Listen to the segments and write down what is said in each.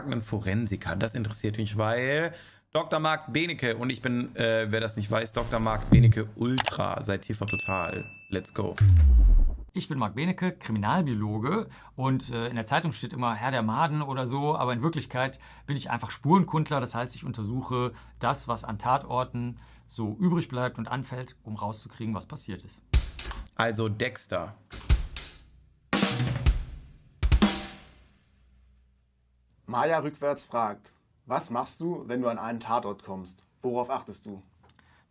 überragenden Forensiker. Das interessiert mich, weil Dr. Marc Benecke und ich bin, äh, wer das nicht weiß, Dr. Marc Benecke Ultra seit TV Total. Let's go. Ich bin Marc Benecke, Kriminalbiologe und äh, in der Zeitung steht immer Herr der Maden oder so, aber in Wirklichkeit bin ich einfach Spurenkundler, das heißt, ich untersuche das, was an Tatorten so übrig bleibt und anfällt, um rauszukriegen, was passiert ist. Also Dexter. Maja rückwärts fragt, was machst du, wenn du an einen Tatort kommst? Worauf achtest du?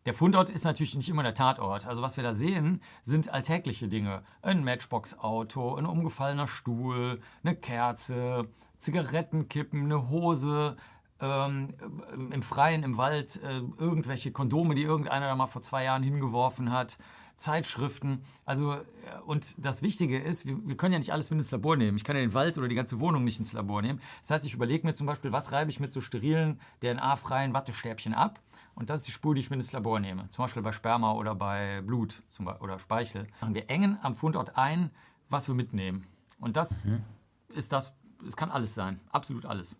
Der Fundort ist natürlich nicht immer der Tatort. Also was wir da sehen, sind alltägliche Dinge. Ein Matchbox-Auto, ein umgefallener Stuhl, eine Kerze, Zigarettenkippen, eine Hose, ähm, im Freien, im Wald, äh, irgendwelche Kondome, die irgendeiner da mal vor zwei Jahren hingeworfen hat. Zeitschriften. Also, äh, und das Wichtige ist, wir, wir, können ja nicht alles mit ins Labor nehmen. Ich kann ja den Wald oder die ganze Wohnung nicht ins Labor nehmen. Das heißt, ich überlege mir zum Beispiel, was reibe ich mit so sterilen, DNA-freien Wattestäbchen ab? Und das ist die Spur, die ich mit ins Labor nehme. Zum Beispiel bei Sperma oder bei Blut oder Speichel. Wir engen am Fundort ein, was wir mitnehmen. Und das mhm. ist das, es kann alles sein. Absolut alles.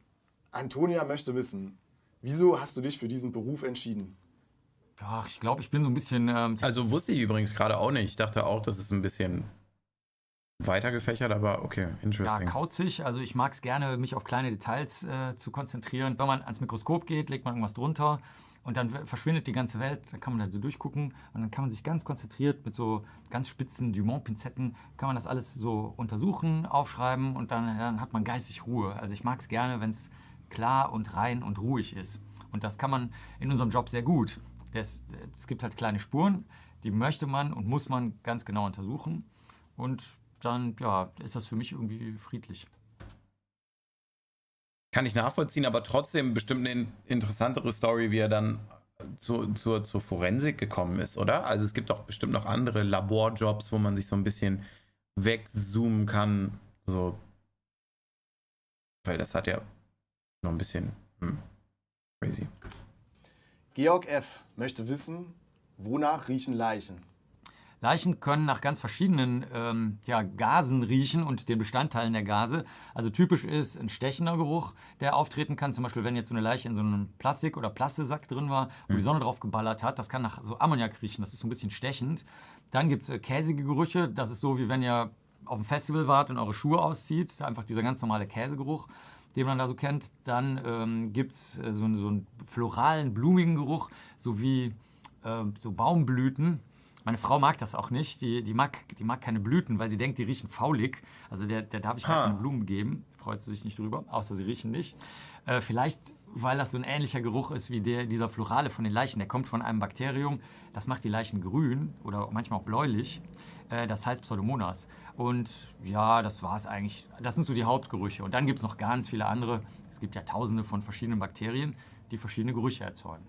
Antonia möchte wissen, wieso hast du dich für diesen Beruf entschieden? Ach, ich glaube, ich bin so ein bisschen. Ähm, also wusste ich übrigens gerade auch nicht. Ich dachte auch, das ist ein bisschen weiter gefächert, aber okay, interesting. Ja, kauzig. Also ich mag es gerne, mich auf kleine Details äh, zu konzentrieren. Wenn man ans Mikroskop geht, legt man irgendwas drunter und dann verschwindet die ganze Welt. Dann kann man da so durchgucken und dann kann man sich ganz konzentriert mit so ganz spitzen Dumont-Pinzetten, kann man das alles so untersuchen, aufschreiben und dann, dann hat man geistig Ruhe. Also ich mag es gerne, wenn es klar und rein und ruhig ist. Und das kann man in unserem Job sehr gut das, es gibt halt kleine Spuren, die möchte man und muss man ganz genau untersuchen. Und dann ja, ist das für mich irgendwie friedlich. Kann ich nachvollziehen, aber trotzdem bestimmt eine interessantere Story, wie er dann zu, zur, zur Forensik gekommen ist, oder? Also es gibt auch bestimmt noch andere Laborjobs, wo man sich so ein bisschen wegzoomen kann. So. Weil das hat ja noch ein bisschen hm, crazy. Georg F. möchte wissen, wonach riechen Leichen? Leichen können nach ganz verschiedenen ähm, ja, Gasen riechen und den Bestandteilen der Gase. Also typisch ist ein stechender Geruch, der auftreten kann. Zum Beispiel, wenn jetzt so eine Leiche in so einem Plastik- oder Plastesack drin war, und mhm. die hm. Sonne drauf geballert hat, das kann nach so Ammoniak riechen. Das ist so ein bisschen stechend. Dann gibt es äh, käsige Gerüche. Das ist so, wie wenn ihr auf dem Festival wart und eure Schuhe auszieht. Einfach dieser ganz normale Käsegeruch den man da so kennt. Dann ähm, gibt es äh, so, so, einen floralen, blumigen Geruch, sowie äh, so Baumblüten. Meine Frau mag das auch nicht. Die, die, mag, die mag keine Blüten, weil sie denkt, die riechen faulig. Also der, der darf ich keine Blumen geben. Freut sie sich nicht drüber, außer sie riechen nicht. Äh, vielleicht weil das so ein ähnlicher Geruch ist wie der, dieser Florale von den Leichen. Der kommt von einem Bakterium, das macht die Leichen grün oder manchmal auch bläulich. Äh, das heißt Pseudomonas. Und ja, das war es eigentlich. Das sind so die Hauptgerüche. Und dann gibt es noch ganz viele andere. Es gibt ja tausende von verschiedenen Bakterien, die verschiedene Gerüche erzeugen.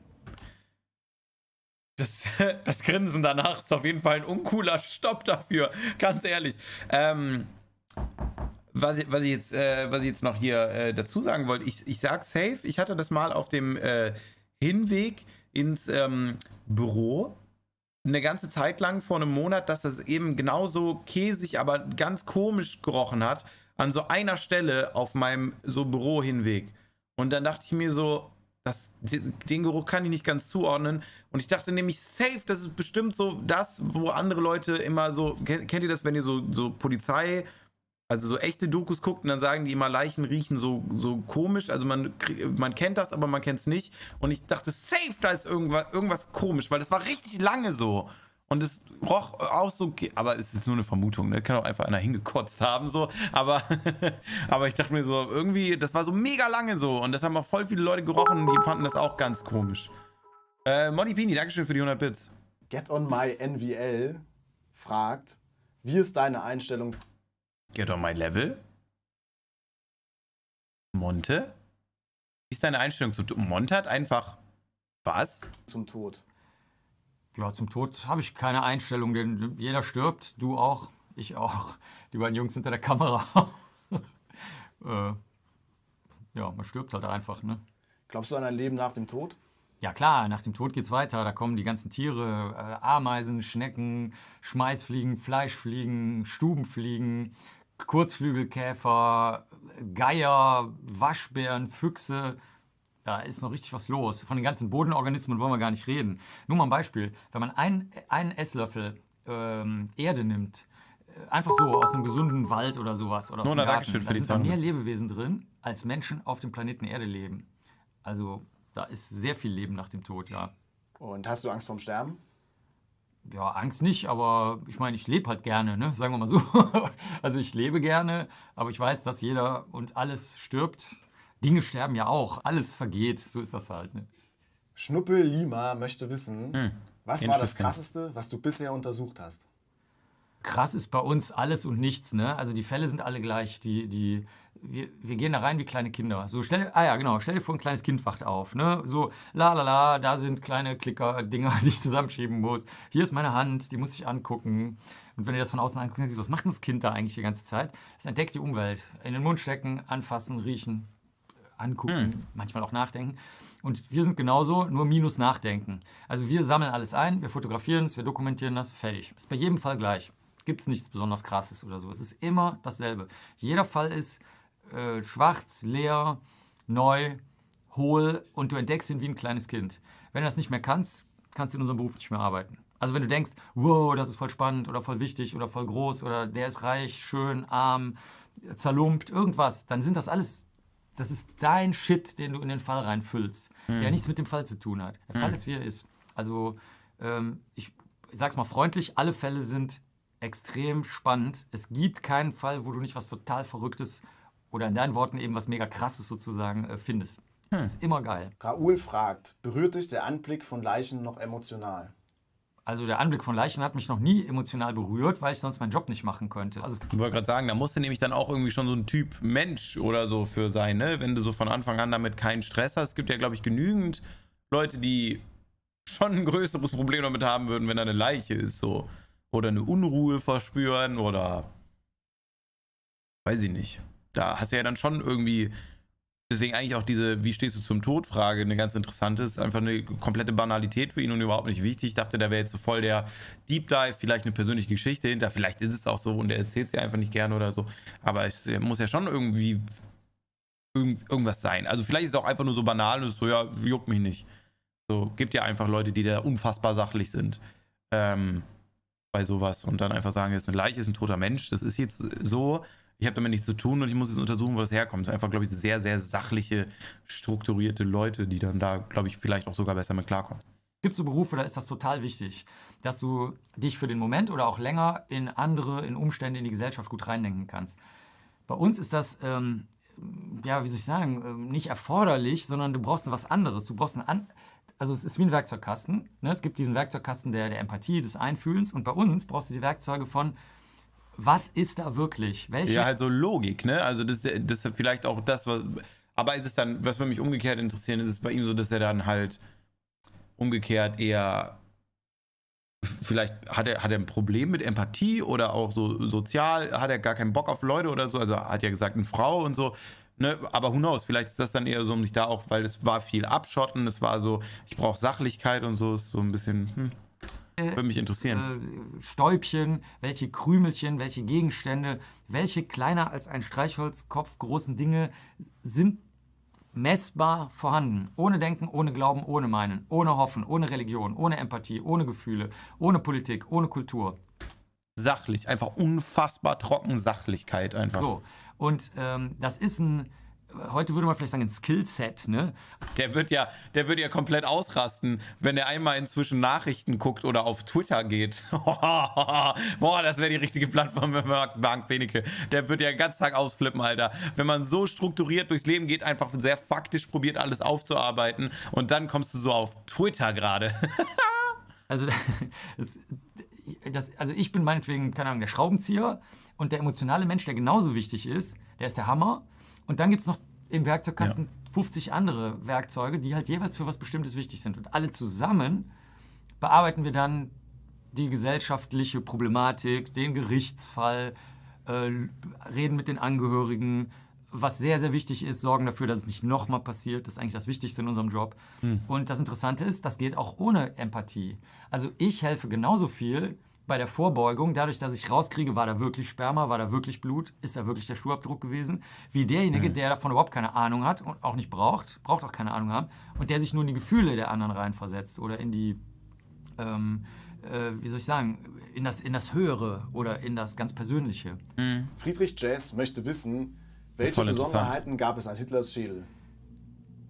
Das, das Grinsen danach ist auf jeden Fall ein uncooler Stopp dafür, ganz ehrlich. Ähm, was, ich, was, ich jetzt, äh, was ich jetzt noch hier äh, dazu sagen wollte, ich, ich sag safe, ich hatte das mal auf dem äh, Hinweg ins ähm, Büro eine ganze Zeit lang vor einem Monat, dass das eben genauso käsig, aber ganz komisch gerochen hat, an so einer Stelle auf meinem so Büro Hinweg. Und dann dachte ich mir so, das, den Geruch kann ich nicht ganz zuordnen. Und ich dachte nämlich, safe, das ist bestimmt so das, wo andere Leute immer so, kennt, ihr das, wenn ihr so, so Polizei also so echte Dokus gucken, dann sagen die immer, Leichen riechen so, so komisch. Also man, man kennt das, aber man kennt es nicht. Und ich dachte, safe, da ist irgendwas, irgendwas komisch, weil das war richtig lange so. Und es roch auch so, aber es ist nur eine Vermutung, ne? Kann auch einfach einer hingekotzt haben, so. Aber, aber ich dachte mir so, irgendwie, das war so mega lange so. Und das haben auch voll viele Leute gerochen und die fanden das auch ganz komisch. Äh, Monty Pini, Dankeschön für die 100 Bits. Get on my NVL fragt, wie ist deine Einstellung Get on my level. Monte? Wie ist deine Einstellung zum Tod? Monte hat einfach was? Zum Tod. Ja, zum Tod habe ich keine Einstellung, denn jeder stirbt, du auch, ich auch, die beiden Jungs hinter der Kamera. äh, ja, man stirbt halt einfach, ne? Glaubst du an ein Leben nach dem Tod? Ja klar, nach dem Tod geht's weiter. Da kommen die ganzen Tiere, äh, Ameisen, Schnecken, Schmeißfliegen, Fleischfliegen, Stubenfliegen, Kurzflügelkäfer, Geier, Waschbären, Füchse. Da ist noch richtig was los. Von den ganzen Bodenorganismen wollen wir gar nicht reden. Nur mal ein Beispiel. Wenn man ein, einen Esslöffel ähm, Erde nimmt, äh, einfach so aus einem gesunden Wald oder sowas oder aus Nona, Garten, dann sind da mehr Lebewesen drin, als Menschen auf dem Planeten Erde leben. Also da ist sehr viel Leben nach dem Tod, ja. Und hast du Angst vorm Sterben? ja, Angst nicht, aber ich meine, ich lebe halt gerne, ne? sagen wir mal so. also ich lebe gerne, aber ich weiß, dass jeder und alles stirbt. Dinge sterben ja auch, alles vergeht, so ist das halt. Ne? Schnuppe Lima möchte wissen, hm. was war das Krasseste, was du bisher untersucht hast? krass ist bei uns alles und nichts. Ne? Also die Fälle sind alle gleich. Die, die, wir, wir gehen da rein wie kleine Kinder. So stell, ah ja, genau, stell dir vor, ein kleines Kind wacht auf. Ne? So, la la la, da sind kleine Klicker-Dinger, die ich zusammenschieben muss. Hier ist meine Hand, die muss ich angucken. Und wenn ihr das von außen anguckt, was macht das Kind da eigentlich die ganze Zeit? Es entdeckt die Umwelt. In den Mund stecken, anfassen, riechen, angucken, hm. manchmal auch nachdenken. Und wir sind genauso, nur minus nachdenken. Also wir sammeln alles ein, wir fotografieren es, wir dokumentieren das, fertig. Ist bei jedem Fall gleich. Gibt es nichts besonders Krasses oder so. Es ist immer dasselbe. Jeder Fall ist äh, schwarz, leer, neu, hohl und du entdeckst ihn wie ein kleines Kind. Wenn du das nicht mehr kannst, kannst du in unserem Beruf nicht mehr arbeiten. Also wenn du denkst, wow, das ist voll spannend oder voll wichtig oder voll groß oder der ist reich, schön, arm, zerlumpt, irgendwas, dann sind das alles, das ist dein Shit, den du in den Fall reinfüllst, mhm. der hm. nichts mit dem Fall zu tun hat. Der mhm. Fall ist, wie er ist. Also ähm, ich, ich sag's mal freundlich, alle Fälle sind extrem spannend. Es gibt keinen Fall, wo du nicht was total Verrücktes oder in deinen Worten eben was mega Krasses sozusagen äh, findest. Hm. Ist immer geil. Raoul fragt, berührt dich der Anblick von Leichen noch emotional? Also der Anblick von Leichen hat mich noch nie emotional berührt, weil ich sonst meinen Job nicht machen könnte. Also ich wollte gerade sagen, da musst du nämlich dann auch irgendwie schon so ein Typ Mensch oder so für sein, ne? wenn du so von Anfang an damit keinen Stress hast. Es gibt ja, glaube ich, genügend Leute, die schon ein größeres Problem damit haben würden, wenn da eine Leiche ist. So oder eine Unruhe verspüren oder weiß ich nicht. Da hast du ja dann schon irgendwie, deswegen eigentlich auch diese, wie stehst du zum Tod Frage, eine ganz interessante, ist einfach eine komplette Banalität für ihn und überhaupt nicht wichtig. Ich dachte, da wäre jetzt so voll der Deep Dive, vielleicht eine persönliche Geschichte hinter, vielleicht ist es auch so und er erzählt sie einfach nicht gerne oder so. Aber es muss ja schon irgendwie irgend, irgendwas sein. Also vielleicht ist es auch einfach nur so banal und so, ja, juckt mich nicht. So, gibt ja einfach Leute, die da unfassbar sachlich sind. Ähm, bei sowas und dann einfach sagen, jetzt eine Leiche ist ein toter Mensch, das ist jetzt so, ich habe damit nichts zu tun und ich muss jetzt untersuchen, wo das herkommt. Das einfach, glaube ich, sehr, sehr sachliche, strukturierte Leute, die dann da, glaube ich, vielleicht auch sogar besser mit klarkommen. Es gibt so Berufe, da ist das total wichtig, dass du dich für den Moment oder auch länger in andere, in Umstände, in die Gesellschaft gut reindenken kannst. Bei uns ist das, ähm, ja, wie soll ich sagen, ähm, nicht erforderlich, sondern du brauchst was anderes. Du brauchst ein, an also es ist wie ein Werkzeugkasten. Ne? Es gibt diesen Werkzeugkasten der, der Empathie, des Einfühlens und bei uns brauchst du die Werkzeuge von was ist da wirklich? Welche? Ja, halt so Logik, ne? Also das, das ist vielleicht auch das, was. Aber ist es dann, was würde mich umgekehrt interessieren, ist es bei ihm so, dass er dann halt umgekehrt eher vielleicht hat er, hat er ein Problem mit Empathie oder auch so sozial, hat er gar keinen Bock auf Leute oder so, also hat ja gesagt, eine Frau und so. Ne, aber who knows, vielleicht ist das dann eher so, um sich da auch, weil es war viel Abschotten, es war so, ich brauche Sachlichkeit und so, ist so ein bisschen, hm, äh, würde mich interessieren. Äh, Stäubchen, welche Krümelchen, welche Gegenstände, welche kleiner als ein Streichholzkopf großen Dinge sind messbar vorhanden. Ohne Denken, ohne Glauben, ohne Meinen, ohne Hoffen, ohne Religion, ohne Empathie, ohne Gefühle, ohne Politik, ohne Kultur sachlich. Einfach unfassbar trocken Sachlichkeit einfach. So, und ähm, das ist ein heute würde man vielleicht sagen, ein Skillset, ne? Der wird ja, der wird ja komplett ausrasten, wenn er einmal inzwischen Nachrichten guckt oder auf Twitter geht. Boah, das wäre die richtige Plattform für Mark Benecke. Der wird ja den ganzen Tag ausflippen, Alter. Wenn man so strukturiert durchs Leben geht, einfach sehr faktisch probiert, alles aufzuarbeiten und dann kommst du so auf Twitter gerade. also, das, das, also ich bin meinetwegen, keine Ahnung, der Schraubenzieher und der emotionale Mensch, der genauso wichtig ist, der ist der Hammer. Und dann gibt es noch im Werkzeugkasten ja. 50 andere Werkzeuge, die halt jeweils für was Bestimmtes wichtig sind. Und alle zusammen bearbeiten wir dann die gesellschaftliche Problematik, den Gerichtsfall, äh, reden mit den Angehörigen. Was sehr, sehr wichtig ist, sorgen dafür, dass es nicht nochmal passiert. Das ist eigentlich das Wichtigste in unserem Job. Hm. Und das Interessante ist, das geht auch ohne Empathie. Also ich helfe genauso viel, bei der Vorbeugung, dadurch, dass ich rauskriege, war da wirklich Sperma, war da wirklich Blut, ist da wirklich der Stuhlabdruck gewesen, wie derjenige, mhm. der davon überhaupt keine Ahnung hat und auch nicht braucht, braucht auch keine Ahnung haben, und der sich nur in die Gefühle der anderen reinversetzt oder in die, ähm, äh, wie soll ich sagen, in das, in das Höhere oder in das ganz Persönliche. Mhm. Friedrich Jess möchte wissen, welche Besonderheiten gab es an Hitlers Schädel?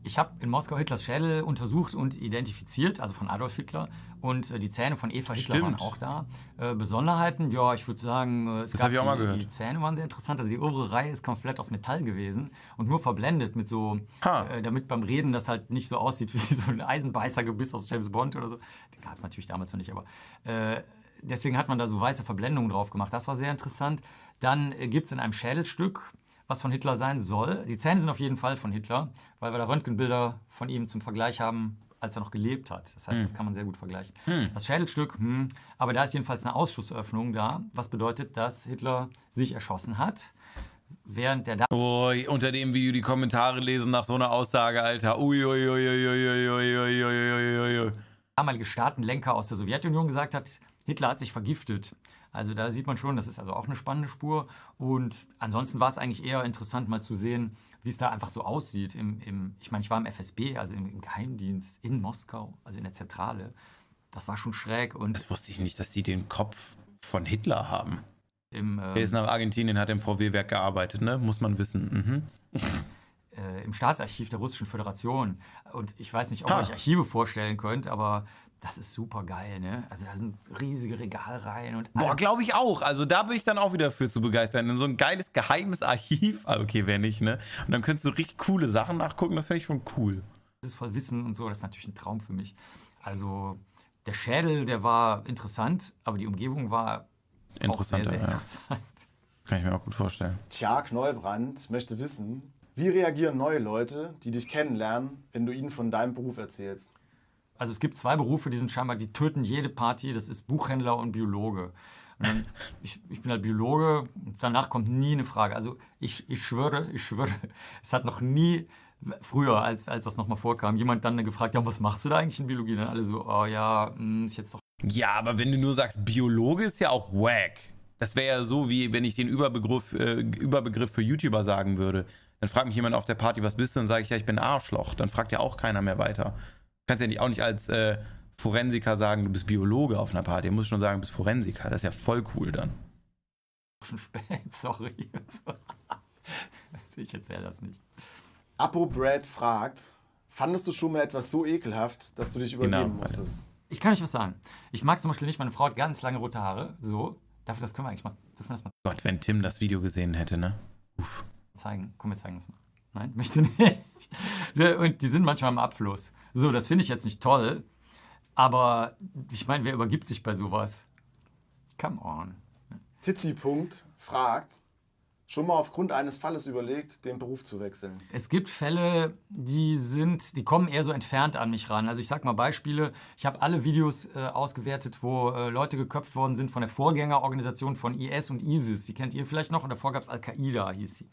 Ich habe in Moskau Hitlers Schädel untersucht und identifiziert, also von Adolf Hitler. Und äh, die Zähne von Eva Hitler Stimmt. waren auch da. Äh, Besonderheiten, ja, ich würde sagen, äh, es das gab ich auch mal die, gehört. die Zähne waren sehr interessant. Also die obere Reihe ist komplett aus Metall gewesen und nur verblendet mit so, äh, damit beim Reden das halt nicht so aussieht wie so ein Eisenbeißergebiss aus James Bond oder so. Den gab es natürlich damals noch nicht, aber äh, deswegen hat man da so weiße Verblendungen drauf gemacht. Das war sehr interessant. Dann äh, gibt es in einem Schädelstück, was von Hitler sein soll. Die Zähne sind auf jeden Fall von Hitler, weil wir da Röntgenbilder von ihm zum Vergleich haben, als er noch gelebt hat. Das heißt, hm. das kann man sehr gut vergleichen. Hm. Das Schädelstück, hm, aber da ist jedenfalls eine Ausschussöffnung da, was bedeutet, dass Hitler sich erschossen hat. Während der da oh, unter dem Video die Kommentare lesen nach so einer Aussage, Alter. Ui, ui, ui, ui, ui, ui, ui, ui, ui, ui. Damalige Staatenlenker aus der Sowjetunion gesagt hat, Hitler hat sich vergiftet. Also da sieht man schon, das ist also auch eine spannende Spur. Und ansonsten war es eigentlich eher interessant, mal zu sehen, wie es da einfach so aussieht. Im, im, ich meine, ich war im FSB, also im, im Geheimdienst in Moskau, also in der Zentrale. Das war schon schräg. Und das wusste ich nicht, dass die den Kopf von Hitler haben. Im, äh, er ist nach Argentinien, hat im VW-Werk gearbeitet, ne? Muss man wissen. Mhm. Äh, Im Staatsarchiv der Russischen Föderation. Und ich weiß nicht, ob ihr euch Archive vorstellen könnt, aber das ist super geil, ne? Also da sind riesige Regalreihen und. Boah, glaube ich auch. Also da bin ich dann auch wieder für zu begeistern. In so ein geiles geheimes Archiv. Ah, okay, wer nicht, ne? Und dann könntest du richtig coole Sachen nachgucken. Das finde ich schon cool. Das ist voll Wissen und so. Das ist natürlich ein Traum für mich. Also der Schädel, der war interessant, aber die Umgebung war auch sehr, sehr interessant. Ja. Kann ich mir auch gut vorstellen. Tja, Kneubrand möchte wissen, wie reagieren neue Leute, die dich kennenlernen, wenn du ihnen von deinem Beruf erzählst? also es gibt zwei Berufe, die sind scheinbar, die töten jede Party, das ist Buchhändler und Biologe. Und dann, ich, ich, bin halt Biologe, danach kommt nie eine Frage. Also ich, ich schwöre, ich schwöre, es hat noch nie früher, als, als das nochmal vorkam, jemand dann gefragt, ja, was machst du da eigentlich in Biologie? Und dann alle so, oh ja, hm, ist jetzt doch. Ja, aber wenn du nur sagst, Biologe ist ja auch wack. Das wäre ja so, wie wenn ich den Überbegriff, äh, Überbegriff für YouTuber sagen würde. Dann fragt mich jemand auf der Party, was bist du? Und sage ich, ja, ich bin Arschloch. Dann fragt ja auch keiner mehr weiter kannst ja nicht, auch nicht als äh, Forensiker sagen, du bist Biologe auf einer Party. Du musst schon sagen, du bist Forensiker. Das ist ja voll cool dann. Schon spät, sorry. ich erzähle das nicht. Apo Brad fragt, fandest du schon mal etwas so ekelhaft, dass du dich übergeben genau, musstest? Ich kann euch was sagen. Ich mag zum Beispiel nicht, meine Frau hat ganz lange rote Haare. So. Dafür das können wir eigentlich mal. das mal Gott, wenn Tim das Video gesehen hätte, ne? Uff. Zeigen. Komm, wir zeigen das mal. Nein, möchte nicht. Und die sind manchmal im Abfluss. So, das finde ich jetzt nicht toll, aber ich meine, wer übergibt sich bei sowas? Come on. Tizipunkt fragt, schon mal aufgrund eines Falles überlegt, den Beruf zu wechseln? Es gibt Fälle, die sind, die kommen eher so entfernt an mich ran. Also ich sag mal Beispiele. Ich habe alle Videos äh, ausgewertet, wo äh, Leute geköpft worden sind von der Vorgängerorganisation von IS und ISIS. Die kennt ihr vielleicht noch. Und davor gab es Al-Qaida, hieß sie.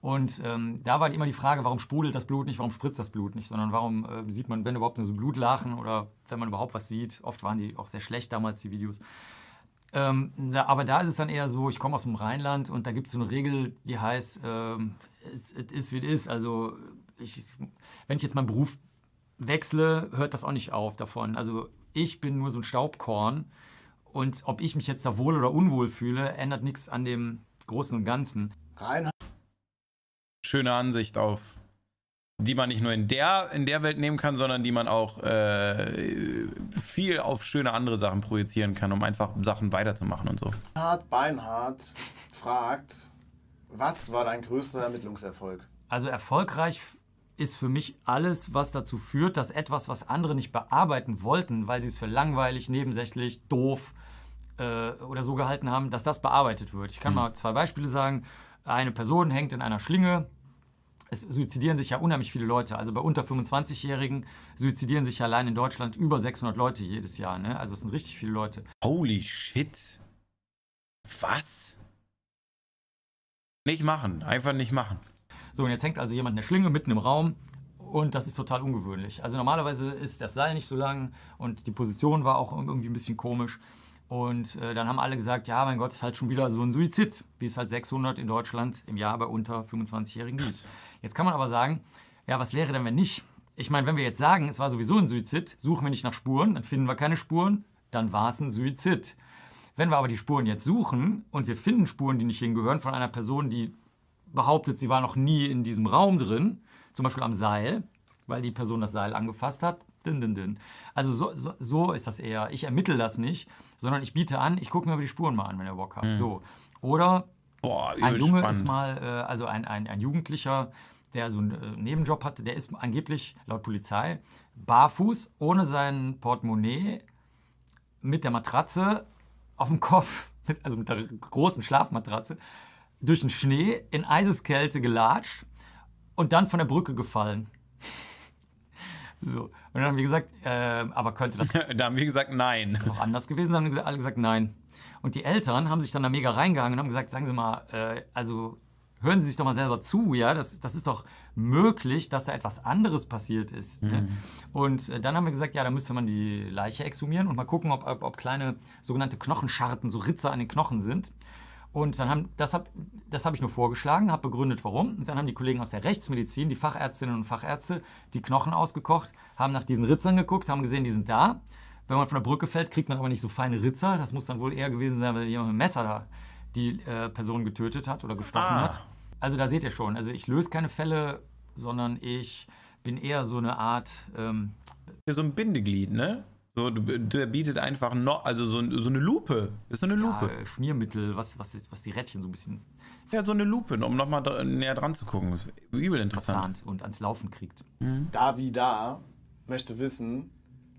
Und ähm, da war halt immer die Frage, warum sprudelt das Blut nicht, warum spritzt das Blut nicht, sondern warum äh, sieht man, wenn überhaupt, nur so Blutlachen oder wenn man überhaupt was sieht. Oft waren die auch sehr schlecht damals, die Videos. Ähm, da, aber da ist es dann eher so, ich komme aus dem Rheinland und da gibt es so eine Regel, die heißt, ähm, es äh, ist wie es ist. Also ich, wenn ich jetzt meinen Beruf wechsle, hört das auch nicht auf davon. Also ich bin nur so ein Staubkorn und ob ich mich jetzt da wohl oder unwohl fühle, ändert nichts an dem Großen und Ganzen. Reinhard schöne Ansicht auf, die man nicht nur in der, in der Welt nehmen kann, sondern die man auch äh, viel auf schöne andere Sachen projizieren kann, um einfach Sachen weiterzumachen und so. Hart Beinhardt fragt, was war dein größter Ermittlungserfolg? Also erfolgreich ist für mich alles, was dazu führt, dass etwas, was andere nicht bearbeiten wollten, weil sie es für langweilig, nebensächlich, doof äh, oder so gehalten haben, dass das bearbeitet wird. Ich kann mhm. mal zwei Beispiele sagen. Eine Person hängt in einer Schlinge es suizidieren sich ja unheimlich viele Leute. Also bei unter 25-Jährigen suizidieren sich allein in Deutschland über 600 Leute jedes Jahr. Ne? Also es sind richtig viele Leute. Holy shit. Was? Nicht machen. Einfach nicht machen. So, und jetzt hängt also jemand eine Schlinge mitten im Raum. Und das ist total ungewöhnlich. Also normalerweise ist das Seil nicht so lang und die Position war auch irgendwie ein bisschen komisch. Und äh, dann haben alle gesagt, ja, mein Gott, es ist halt schon wieder so ein Suizid, wie es halt 600 in Deutschland im Jahr bei unter 25-Jährigen gibt. Jetzt kann man aber sagen, ja, was wäre denn, wenn nicht? Ich meine, wenn wir jetzt sagen, es war sowieso ein Suizid, suchen wir nicht nach Spuren, dann finden wir keine Spuren, dann war es ein Suizid. Wenn wir aber die Spuren jetzt suchen und wir finden Spuren, die nicht hingehören, von einer Person, die behauptet, sie war noch nie in diesem Raum drin, zum Beispiel am Seil, weil die Person das Seil angefasst hat, Dünn, dünn, dünn. Also so, so, so, ist das eher. Ich ermittle das nicht, sondern ich biete an, ich gucke mir aber die Spuren mal an, wenn er Bock hat. Mhm. So. Oder Boah, ein Junge spannend. ist mal, äh, also ein, ein, ein Jugendlicher, der so einen äh, Nebenjob hatte, der ist angeblich laut Polizei barfuß ohne sein Portemonnaie mit der Matratze auf dem Kopf, also mit der großen Schlafmatratze, durch den Schnee in Eiseskälte gelatscht und dann von der Brücke gefallen. So. Und dann haben wir gesagt, äh, aber könnte das. da haben wir gesagt, nein. Das ist auch anders gewesen, dann haben alle gesagt, nein. Und die Eltern haben sich dann da mega reingehangen und haben gesagt, sagen Sie mal, äh, also hören Sie sich doch mal selber zu, ja, das, das ist doch möglich, dass da etwas anderes passiert ist. Ne? Mhm. Ne? Und äh, dann haben wir gesagt, ja, da müsste man die Leiche exhumieren und mal gucken, ob, ob, ob kleine sogenannte Knochenscharten, so Ritze an den Knochen sind. Und dann haben, das habe das hab ich nur vorgeschlagen, habe begründet, warum. Und dann haben die Kollegen aus der Rechtsmedizin, die Fachärztinnen und Fachärzte, die Knochen ausgekocht, haben nach diesen Ritzern geguckt, haben gesehen, die sind da. Wenn man von der Brücke fällt, kriegt man aber nicht so feine Ritzer. Das muss dann wohl eher gewesen sein, weil jemand mit einem Messer da die äh, Person getötet hat oder gestochen ah. hat. Also da seht ihr schon, also ich löse keine Fälle, sondern ich bin eher so eine Art... Ähm, so ein Bindeglied, ne? So, der bietet einfach noch, also so, so eine Lupe. ist so eine Lupe. Ja, Schmiermittel, was, was, was die Rädchen so ein bisschen. Ja, so eine Lupe, um nochmal näher dran zu gucken. ist übel interessant. Und ans Laufen kriegt. Mhm. da möchte wissen,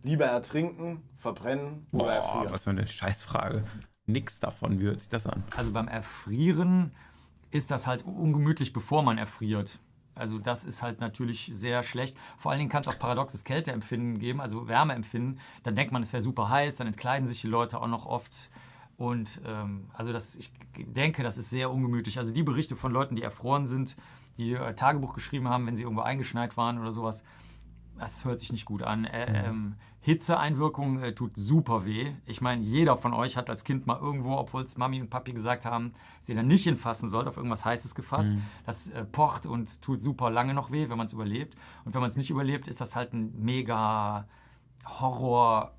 lieber ertrinken, verbrennen Boah, oder erfrieren. Was für eine Scheißfrage. Nix davon, wie hört sich das an? Also beim Erfrieren ist das halt ungemütlich, bevor man erfriert. Also das ist halt natürlich sehr schlecht. Vor allen Dingen kann es auch paradoxes Kälteempfinden geben, also Wärmeempfinden. Dann denkt man, es wäre super heiß, dann entkleiden sich die Leute auch noch oft. Und ähm, also das, ich denke, das ist sehr ungemütlich. Also die Berichte von Leuten, die erfroren sind, die äh, Tagebuch geschrieben haben, wenn sie irgendwo eingeschneit waren oder sowas, das hört sich nicht gut an. Äh, mhm. ähm, Hitzeeinwirkung äh, tut super weh. Ich meine, jeder von euch hat als Kind mal irgendwo, obwohl es Mami und Papi gesagt haben, sie dann nicht hinfassen sollt, auf irgendwas Heißes gefasst. Mhm. Das äh, pocht und tut super lange noch weh, wenn man es überlebt. Und wenn man es nicht überlebt, ist das halt ein mega Horror-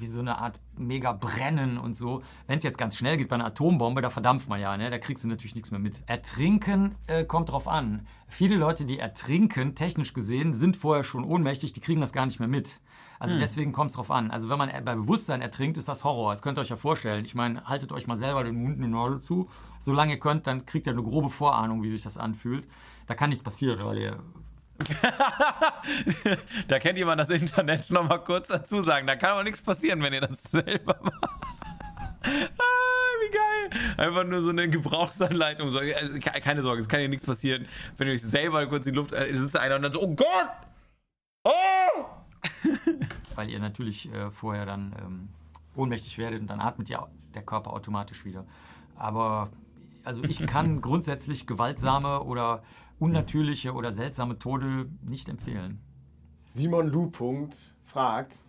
wie so eine Art mega Brennen und so. Wenn es jetzt ganz schnell geht bei einer Atombombe, da verdampft man ja, ne? da kriegst du natürlich nichts mehr mit. Ertrinken äh, kommt drauf an. Viele Leute, die ertrinken, technisch gesehen, sind vorher schon ohnmächtig, die kriegen das gar nicht mehr mit. Also hm. deswegen kommt es drauf an. Also wenn man äh, bei Bewusstsein ertrinkt, ist das Horror. Das könnt ihr euch ja vorstellen. Ich meine, haltet euch mal selber den Mund und die Nase zu. Solange ihr könnt, dann kriegt ihr eine grobe Vorahnung, wie sich das anfühlt. Da kann nichts passieren, weil ihr da kennt jemand das Internet noch mal kurz dazu sagen. Da kann aber nichts passieren, wenn ihr das selber macht. ah, wie geil. Einfach nur so eine Gebrauchsanleitung. Also, keine Sorge, es kann hier nichts passieren. Wenn ihr euch selber kurz in die Luft äh, sitzt einer und dann so, oh Gott! Oh! Weil ihr natürlich äh, vorher dann ähm, ohnmächtig werdet und dann atmet ja der Körper automatisch wieder. Aber also ich kann grundsätzlich gewaltsame oder unnatürliche oder seltsame Tode nicht empfehlen. Simon Lu. fragt,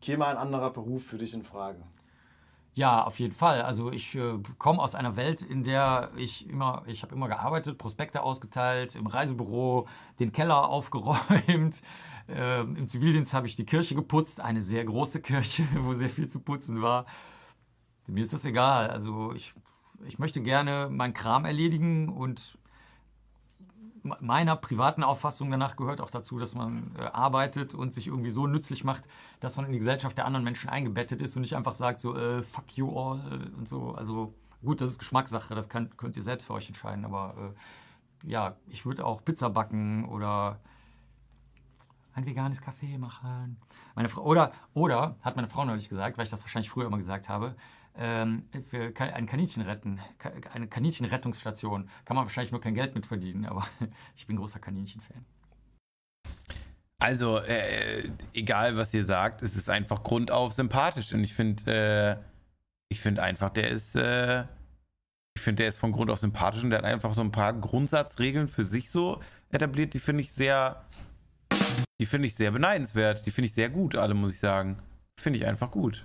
käme ein anderer Beruf für dich in Frage? Ja, auf jeden Fall. Also ich äh, komme aus einer Welt, in der ich immer, ich habe immer gearbeitet, Prospekte ausgeteilt, im Reisebüro den Keller aufgeräumt. Äh, Im Zivildienst habe ich die Kirche geputzt, eine sehr große Kirche, wo sehr viel zu putzen war. Mir ist das egal. Also ich, ich möchte gerne meinen Kram erledigen und meiner privaten Auffassung danach gehört auch dazu, dass man äh, arbeitet und sich irgendwie so nützlich macht, dass man in die Gesellschaft der anderen Menschen eingebettet ist und nicht einfach sagt so, äh, fuck you all äh, und so. Also gut, das ist Geschmackssache, das kann, könnt ihr selbst für euch entscheiden, aber äh, ja, ich würde auch Pizza backen oder ein veganes Kaffee machen. Meine Frau, oder, oder, hat meine Frau neulich gesagt, weil ich das wahrscheinlich früher immer gesagt habe, für ähm, ein Kaninchen retten, eine Kaninchenrettungsstation. Kann man wahrscheinlich nur kein Geld mit verdienen, aber ich bin großer Kaninchenfan. Also, äh, äh, egal was ihr sagt, es ist einfach grundauf sympathisch und ich finde, äh, ich finde einfach, der ist, äh, ich finde, der ist von Grund auf sympathisch und der hat einfach so ein paar Grundsatzregeln für sich so etabliert, die finde ich sehr, die finde ich sehr beneidenswert, die finde ich sehr gut, alle muss ich sagen. Finde ich einfach gut.